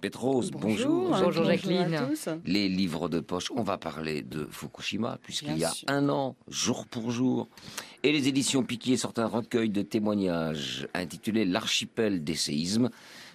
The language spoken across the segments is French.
Petros, bonjour. Bonjour, bonjour Jacqueline. Les livres de poche, on va parler de Fukushima, puisqu'il y a un an, jour pour jour, et les éditions Piquier sortent un recueil de témoignages intitulé L'archipel des séismes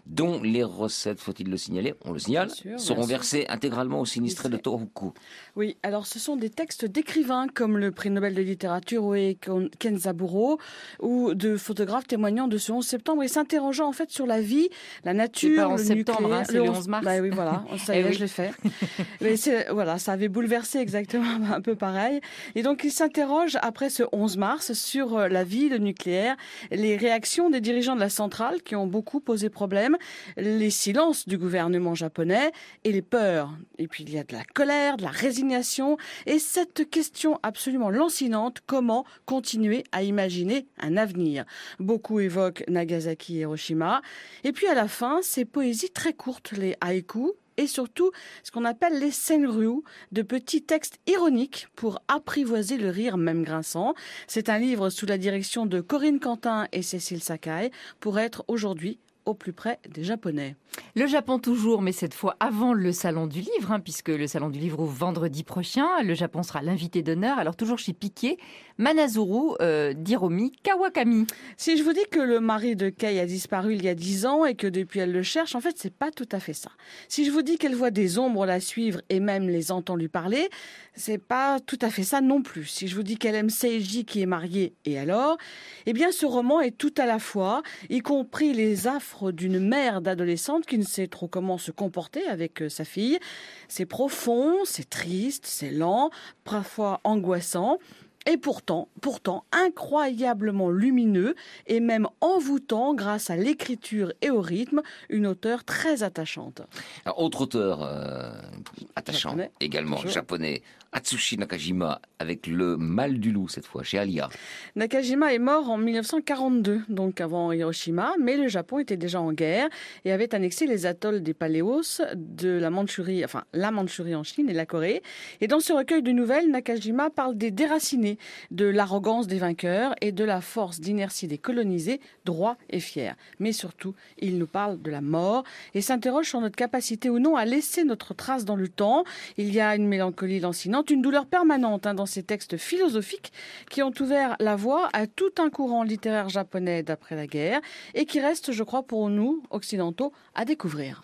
dont les recettes, faut-il le signaler, on le signale, seront versées intégralement au sinistré de Tohoku. Oui, alors ce sont des textes d'écrivains comme le prix Nobel de littérature Oe Kenzaburo ou de photographes témoignant de ce 11 septembre et s'interrogeant en fait sur la vie, la nature, pas en le septembre, hein, le 11 mars. Bah oui, voilà, ça y eh est, je l'ai fait. Mais voilà, ça avait bouleversé exactement un peu pareil. Et donc il s'interroge après ce 11 mars sur euh, la vie, le nucléaire, les réactions des dirigeants de la centrale qui ont beaucoup posé problème les silences du gouvernement japonais et les peurs. Et puis il y a de la colère, de la résignation et cette question absolument lancinante, comment continuer à imaginer un avenir Beaucoup évoquent Nagasaki et Hiroshima. Et puis à la fin, ces poésies très courtes, les haïkus, et surtout ce qu'on appelle les senryu, de petits textes ironiques pour apprivoiser le rire même grinçant. C'est un livre sous la direction de Corinne Quentin et Cécile Sakai pour être aujourd'hui au plus près des Japonais. Le Japon toujours, mais cette fois avant le Salon du Livre, hein, puisque le Salon du Livre ouvre vendredi prochain. Le Japon sera l'invité d'honneur. Alors toujours chez Piquet, Manazuru euh, diromi Kawakami. Si je vous dis que le mari de Kei a disparu il y a dix ans et que depuis elle le cherche, en fait, c'est pas tout à fait ça. Si je vous dis qu'elle voit des ombres la suivre et même les entend lui parler, c'est pas tout à fait ça non plus. Si je vous dis qu'elle aime Seiji qui est marié et alors, eh bien, ce roman est tout à la fois, y compris les infos d'une mère d'adolescente qui ne sait trop comment se comporter avec euh, sa fille. C'est profond, c'est triste, c'est lent, parfois angoissant et pourtant, pourtant incroyablement lumineux et même envoûtant grâce à l'écriture et au rythme, une auteure très attachante. autre auteur euh, attachant également, japonais, Atsushi Nakajima, avec le mal du loup cette fois, chez Alia. Nakajima est mort en 1942, donc avant Hiroshima, mais le Japon était déjà en guerre et avait annexé les atolls des Paléos, de la Mandchourie, enfin la Mandchourie en Chine et la Corée. Et dans ce recueil de nouvelles, Nakajima parle des déracinés de l'arrogance des vainqueurs et de la force d'inertie des colonisés, droits et fiers. Mais surtout, il nous parle de la mort et s'interroge sur notre capacité ou non à laisser notre trace dans le temps. Il y a une mélancolie lancinante, une douleur permanente hein, dans ces textes philosophiques qui ont ouvert la voie à tout un courant littéraire japonais d'après la guerre et qui reste, je crois, pour nous, occidentaux, à découvrir.